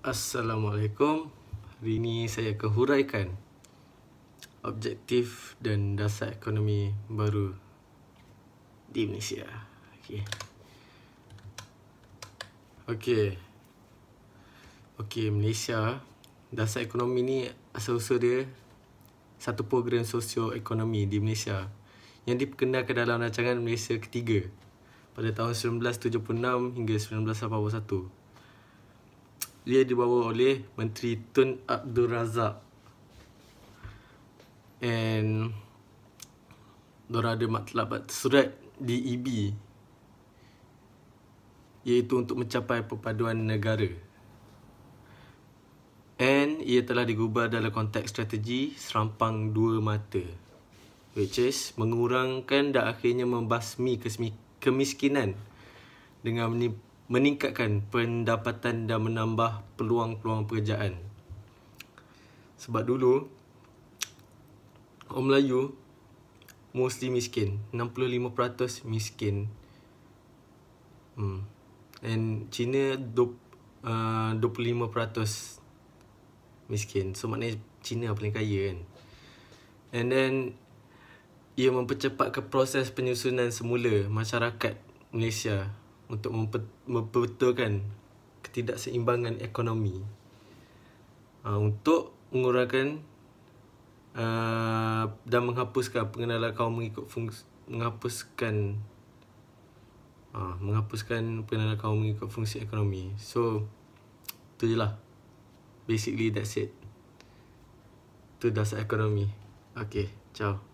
Assalamualaikum Hari ini saya akan huraikan Objektif dan dasar ekonomi baru Di Malaysia Okey Okey Okey Malaysia Dasar ekonomi ni asal-usul dia Satu program sosio ekonomi di Malaysia Yang diperkenalkan dalam rancangan Malaysia ketiga Pada tahun 1976 hingga 1981 dia dibawa oleh Menteri Tun Abdul Razak and Dora ada matlamat surat DEB iaitu untuk mencapai perpaduan negara and ia telah digubah dalam konteks strategi serampang dua mata which is mengurangkan dan akhirnya membasmi kemiskinan dengan menipu meningkatkan pendapatan dan menambah peluang-peluang pekerjaan. Sebab dulu orang Melayu mostly miskin, 65% miskin. Hmm. And Cina uh, 25% miskin. So maknanya China paling kaya kan. And then ia mempercepatkan proses penyusunan semula masyarakat Malaysia untuk memper- memperbetulkan ketidakseimbangan ekonomi uh, untuk mengurangkan uh, dan menghapuskan pengenalan kaum mengikut fungsi menghapuskan uh, menghapuskan pengenalan kaum mengikut fungsi ekonomi so tu je lah basically that's it tu dasar ekonomi okay ciao